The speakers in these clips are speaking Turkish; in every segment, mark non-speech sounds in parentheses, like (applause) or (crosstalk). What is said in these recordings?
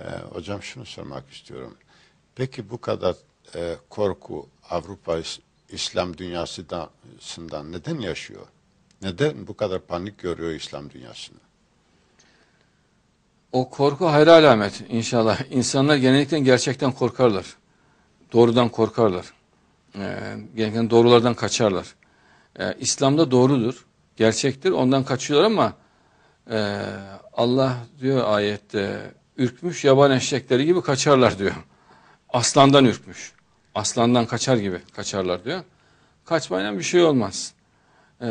E, hocam şunu sormak istiyorum. Peki bu kadar e, korku Avrupa İslam dünyasından neden yaşıyor? Neden bu kadar panik görüyor İslam dünyasını? O korku hayra alamet inşallah. İnsanlar genellikle gerçekten korkarlar. Doğrudan korkarlar. Ee, genellikle doğrulardan kaçarlar. Ee, İslam'da doğrudur. Gerçektir. Ondan kaçıyorlar ama e, Allah diyor ayette ürkmüş yaban eşekleri gibi kaçarlar diyor. Aslandan ürkmüş. Aslandan kaçar gibi kaçarlar diyor. Kaçmayla bir şey olmaz. Ee,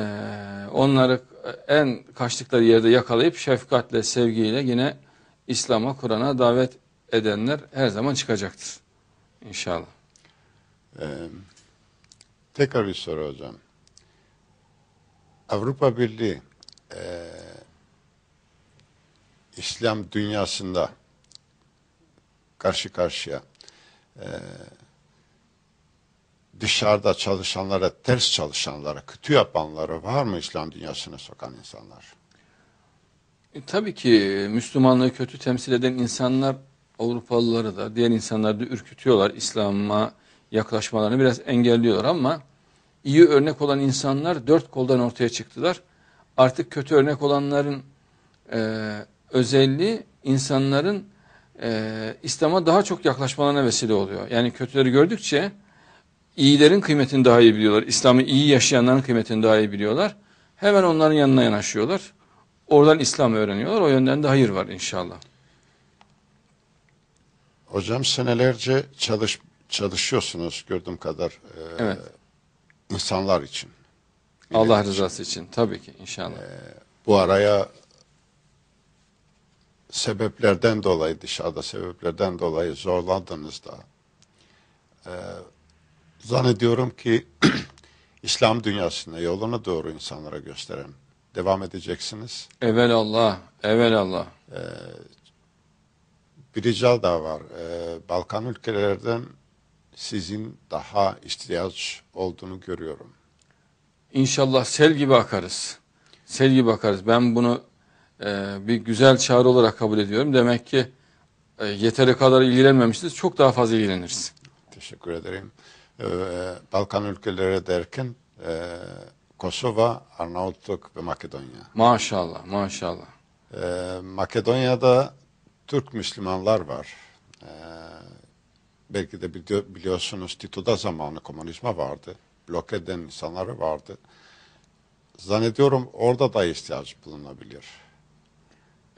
onları en kaçtıkları yerde yakalayıp şefkatle, sevgiyle yine İslam'a, Kur'an'a davet edenler her zaman çıkacaktır. İnşallah. Ee, tekrar bir soru hocam. Avrupa Birliği e, İslam dünyasında karşı karşıya e, dışarıda çalışanlara, ters çalışanlara, kötü yapanlara var mı İslam dünyasına sokan insanlar? E, tabii ki e, Müslümanlığı kötü temsil eden insanlar Avrupalıları da diğer insanları da ürkütüyorlar. İslam'a yaklaşmalarını biraz engelliyorlar ama iyi örnek olan insanlar dört koldan ortaya çıktılar. Artık kötü örnek olanların e, özelliği insanların e, İslam'a daha çok yaklaşmalarına vesile oluyor. Yani kötüleri gördükçe iyilerin kıymetini daha iyi biliyorlar. İslam'ı iyi yaşayanların kıymetini daha iyi biliyorlar. Hemen onların yanına yanaşıyorlar. Oradan İslam öğreniyorlar. O yönden de hayır var inşallah. Hocam senelerce çalış, çalışıyorsunuz gördüğüm kadar e, evet. insanlar için. Allah rızası için. için tabii ki inşallah. E, bu araya sebeplerden dolayı dışarıda sebeplerden dolayı zorlandınız da e, zannediyorum ki (clears throat) İslam dünyasına yolunu doğru insanlara gösteren devam edeceksiniz. Evet Evelallah, evelallah. Ee, bir rica daha var. Ee, Balkan ülkelerden sizin daha ihtiyaç olduğunu görüyorum. İnşallah sel gibi akarız. Sel gibi akarız. Ben bunu ee, bir güzel çağrı olarak kabul ediyorum. Demek ki e, yeteri kadar ilgilenmemişiz. Çok daha fazla ilgileniriz. Teşekkür ederim. Ee, Balkan ülkeleri derken e, Kosova, Arnavutluk ve Makedonya. Maşallah, maşallah. Ee, Makedonya'da Türk Müslümanlar var. Belki de biliyorsunuz Tito'da zamanı komünizme vardı. Bloke eden insanları vardı. Zannediyorum orada da ihtiyaç bulunabilir.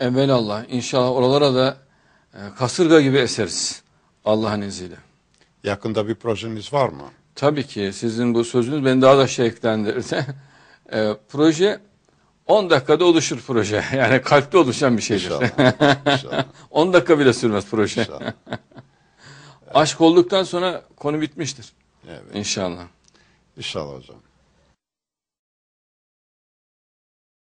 Allah, inşallah oralara da e, kasırga gibi eseriz Allah'ın izniyle. Yakında bir projeniz var mı? Tabii ki sizin bu sözünüz beni daha da şevklendirdi. (laughs) e, proje 10 dakikada oluşur proje. (laughs) Yani kalpte oluşan bir şeydir. İnşallah. inşallah. 10 (laughs) dakika bile sürmez proje. İnşallah. Aşk olduktan sonra konu bitmiştir. Evet. İnşallah. İnşallah hocam.